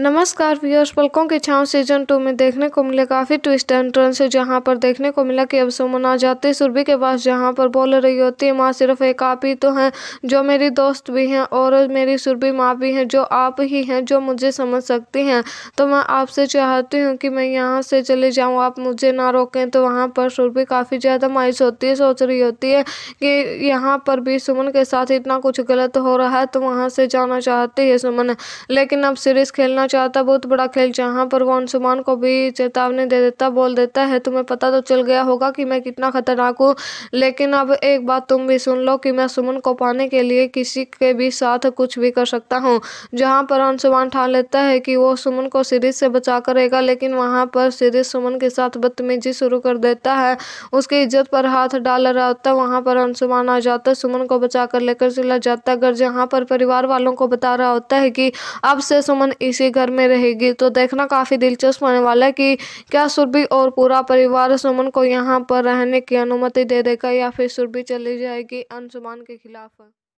नमस्कार व्यूअर्स पलकों के छाँव सीजन टू में देखने को मिले काफ़ी ट्विस्ट एंड टर्न्स जहां पर देखने को मिला कि अब सुमन आ जाते सुरभि के पास जहां पर बोल रही होती है माँ सिर्फ एक आप ही तो हैं जो मेरी दोस्त भी हैं और मेरी सुरभि माँ भी हैं जो आप ही हैं जो मुझे समझ सकती हैं तो मैं आपसे चाहती हूँ कि मैं यहाँ से चले जाऊँ आप मुझे ना रोकें तो वहाँ पर सुरभि काफ़ी ज़्यादा मायूस होती है सोच रही होती है कि यहाँ पर भी सुमन के साथ इतना कुछ गलत हो रहा है तो वहाँ से जाना चाहती है सुमन लेकिन अब सीरीज़ खेलना करना चाहता बहुत बड़ा खेल जहाँ पर वो अंशुमान को भी चेतावनी दे देता बोल देता है तुम्हें पता तो चल गया होगा कि मैं कितना खतरनाक हूँ लेकिन अब एक बात तुम भी सुन लो कि मैं सुमन को पाने के लिए किसी के भी साथ कुछ भी कर सकता हूँ जहाँ पर अंशुमान ठान लेता है कि वो सुमन को सीरीज से बचा करेगा लेकिन वहाँ पर सीरीज सुमन के साथ बदतमीजी शुरू कर देता है उसकी इज्जत पर हाथ डाल रहा होता है वहाँ पर अंशुमान आ जाता है सुमन को बचा कर लेकर चला जाता है घर जहाँ पर परिवार वालों को बता रहा होता है कि अब से सुमन इसी घर में रहेगी तो देखना काफ़ी दिलचस्प होने वाला है कि क्या सुरभि और पूरा परिवार सुमन को यहाँ पर रहने की अनुमति दे देगा या फिर सुरभि चली जाएगी अंशुमान के खिलाफ